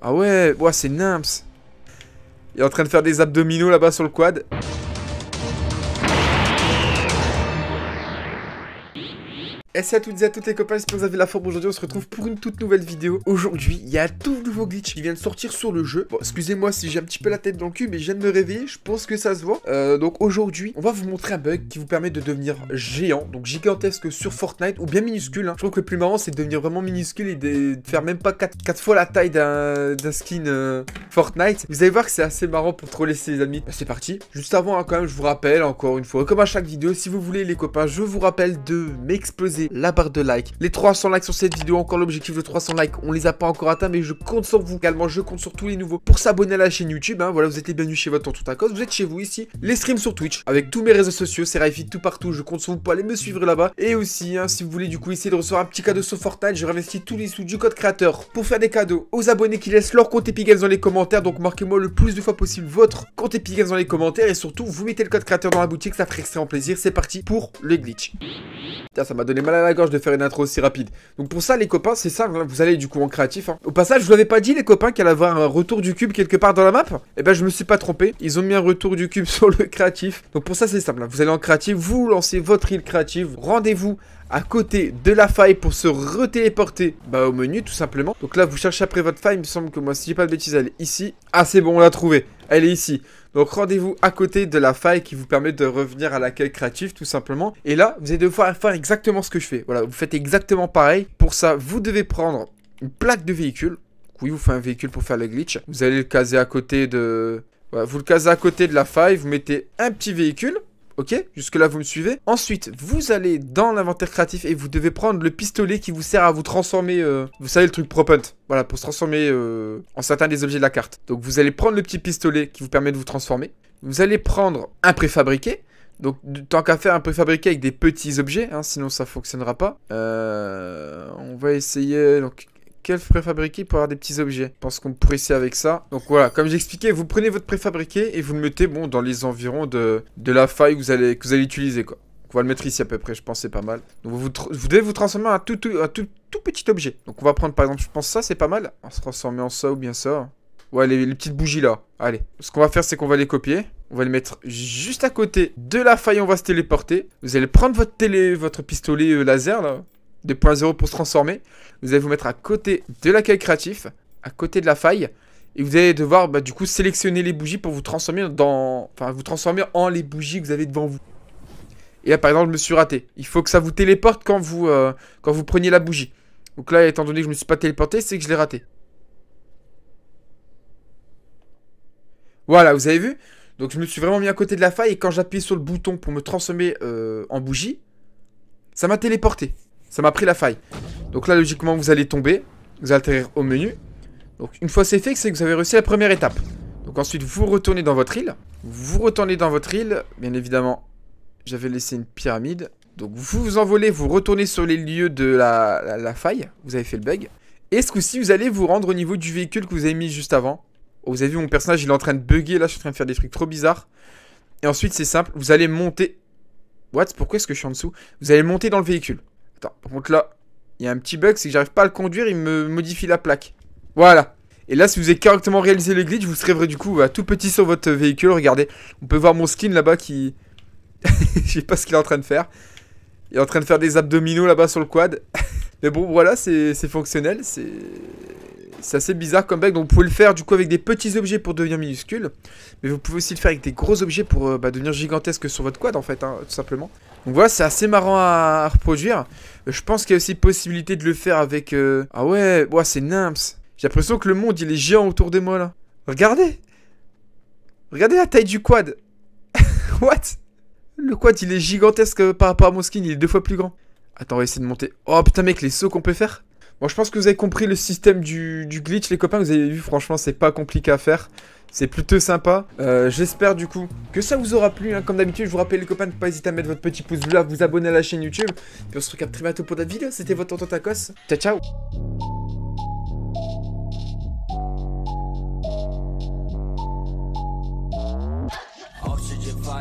Ah ouais, ouais c'est nymphs Il est en train de faire des abdominaux là-bas sur le quad. Et salut à toutes et à toutes les copains, j'espère que vous avez la forme aujourd'hui, on se retrouve pour une toute nouvelle vidéo. Aujourd'hui, il y a un tout nouveau glitch qui vient de sortir sur le jeu. Bon, excusez-moi si j'ai un petit peu la tête dans le cul, mais je viens de me réveiller, je pense que ça se voit. Euh, donc aujourd'hui, on va vous montrer un bug qui vous permet de devenir géant, donc gigantesque sur Fortnite, ou bien minuscule. Hein. Je trouve que le plus marrant, c'est de devenir vraiment minuscule et de faire même pas 4, fois la taille d'un skin euh, Fortnite. Vous allez voir que c'est assez marrant pour trop laisser les amis. Bah, c'est parti. Juste avant, hein, quand même, je vous rappelle encore une fois, comme à chaque vidéo, si vous voulez les copains, je vous rappelle de m'exploser la barre de like. Les 300 likes sur cette vidéo, encore l'objectif de 300 likes, on les a pas encore atteints, mais je compte sur vous également, je compte sur tous les nouveaux pour s'abonner à la chaîne YouTube. Hein. Voilà, vous êtes les bienvenus chez votre tout à cause, vous êtes chez vous ici. Les streams sur Twitch, avec tous mes réseaux sociaux, c'est Raifi tout partout, je compte sur vous pour aller me suivre là-bas. Et aussi, hein, si vous voulez du coup essayer de recevoir un petit cadeau sur Fortnite, je réinvestis tous les sous du code créateur pour faire des cadeaux aux abonnés qui laissent leur compte Epic dans les commentaires. Donc marquez-moi le plus de fois possible votre compte Epic dans les commentaires et surtout vous mettez le code créateur dans la boutique, ça ferait extrêmement plaisir. C'est parti pour le glitch. Tiens, ça m'a donné mal à la gorge de faire une intro aussi rapide. Donc pour ça, les copains, c'est simple, hein, vous allez du coup en créatif. Hein. Au passage, je vous l'avais pas dit, les copains, qu'elle allait avoir un retour du cube quelque part dans la map. Et eh ben, je me suis pas trompé. Ils ont mis un retour du cube sur le créatif. Donc pour ça, c'est simple. Hein. Vous allez en créatif, vous lancez votre île créative. Rendez-vous à côté de la faille pour se retéléporter bah, au menu tout simplement. Donc là vous cherchez après votre faille, il me semble que moi si j'ai pas de bêtises elle est ici. Ah c'est bon on l'a trouvée, elle est ici. Donc rendez-vous à côté de la faille qui vous permet de revenir à l'accueil créatif tout simplement. Et là vous allez devoir faire exactement ce que je fais. Voilà vous faites exactement pareil. Pour ça vous devez prendre une plaque de véhicule. Oui vous faites un véhicule pour faire le glitch. Vous allez le caser à côté de... Voilà, vous le casez à côté de la faille, vous mettez un petit véhicule. Ok Jusque-là, vous me suivez Ensuite, vous allez dans l'inventaire créatif et vous devez prendre le pistolet qui vous sert à vous transformer... Euh, vous savez, le truc propunt. Voilà, pour se transformer euh, en certains des objets de la carte. Donc, vous allez prendre le petit pistolet qui vous permet de vous transformer. Vous allez prendre un préfabriqué. Donc, tant qu'à faire un préfabriqué avec des petits objets, hein, sinon ça fonctionnera pas. Euh, on va essayer... Donc, quel préfabriqué pour avoir des petits objets. Je pense qu'on pourrait essayer avec ça. Donc voilà, comme j'expliquais, vous prenez votre préfabriqué et vous le mettez bon dans les environs de, de la faille que vous allez, vous allez utiliser quoi. On va le mettre ici à peu près, je pense c'est pas mal. Donc vous, vous devez vous transformer en un tout, tout, petit objet. Donc on va prendre par exemple, je pense ça c'est pas mal. On se transformer en ça ou bien ça. Ouais, les, les petites bougies là. Allez, ce qu'on va faire c'est qu'on va les copier. On va les mettre juste à côté de la faille, on va se téléporter. Vous allez prendre votre télé, votre pistolet euh, laser là. 2.0 pour se transformer. Vous allez vous mettre à côté de l'accueil créatif, à côté de la faille. Et vous allez devoir bah, du coup sélectionner les bougies pour vous transformer dans. vous transformer en les bougies que vous avez devant vous. Et là par exemple je me suis raté. Il faut que ça vous téléporte quand vous, euh, preniez la bougie. Donc là étant donné que je ne me suis pas téléporté, c'est que je l'ai raté. Voilà, vous avez vu Donc je me suis vraiment mis à côté de la faille et quand j'appuie sur le bouton pour me transformer euh, en bougie, ça m'a téléporté. Ça m'a pris la faille. Donc là, logiquement, vous allez tomber. Vous allez atterrir au menu. Donc une fois c'est fait, c'est que vous avez réussi la première étape. Donc ensuite, vous retournez dans votre île. Vous retournez dans votre île. Bien évidemment, j'avais laissé une pyramide. Donc vous vous envolez, vous retournez sur les lieux de la, faille. Vous avez fait le bug. Et ce coup-ci, vous allez vous rendre au niveau du véhicule que vous avez mis juste avant. Oh, vous avez vu, mon personnage, il est en train de bugger. Là, je suis en train de faire des trucs trop bizarres. Et ensuite, c'est simple. Vous allez monter... What Pourquoi est-ce que je suis en dessous Vous allez monter dans le véhicule par contre là, il y a un petit bug, c'est que j'arrive pas à le conduire, il me modifie la plaque. Voilà. Et là, si vous avez correctement réalisé le glitch, vous serez vrai du coup à tout petit sur votre véhicule. Regardez, on peut voir mon skin là-bas qui... Je sais pas ce qu'il est en train de faire. Il est en train de faire des abdominaux là-bas sur le quad. Mais bon, voilà, c'est fonctionnel. C'est assez bizarre comme bug. Donc, vous pouvez le faire du coup avec des petits objets pour devenir minuscule. Mais vous pouvez aussi le faire avec des gros objets pour euh, bah, devenir gigantesque sur votre quad en fait, hein, tout simplement. Donc voilà, c'est assez marrant à, reproduire. Je pense qu'il y a aussi possibilité de le faire avec... Euh, ah ouais, ouais c'est Nimps. J'ai l'impression que le monde, il est géant autour de moi, là. Regardez Regardez la taille du quad. What Le quad, il est gigantesque euh, par rapport à mon skin. Il est deux fois plus grand. Attends, on va essayer de monter. Oh putain, mec, les sauts qu'on peut faire je pense que vous avez compris le système du, glitch, les copains. Vous avez vu, franchement, c'est pas compliqué à faire. C'est plutôt sympa. Euh, j'espère du coup que ça vous aura plu. Hein. Comme d'habitude, je vous rappelle les copains de ne pas hésiter à mettre votre petit pouce bleu, à vous abonner à la chaîne YouTube. Et on se retrouve très bientôt pour d'autres vidéos. C'était votre tonton Tacos. Ciao, ciao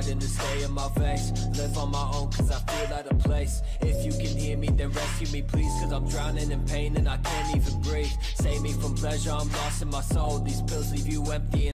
Trying to stay in my face Live on my own cause I feel out of place If you can hear me then rescue me please Cause I'm drowning in pain and I can't even breathe Save me from pleasure, I'm lost in my soul These pills leave you empty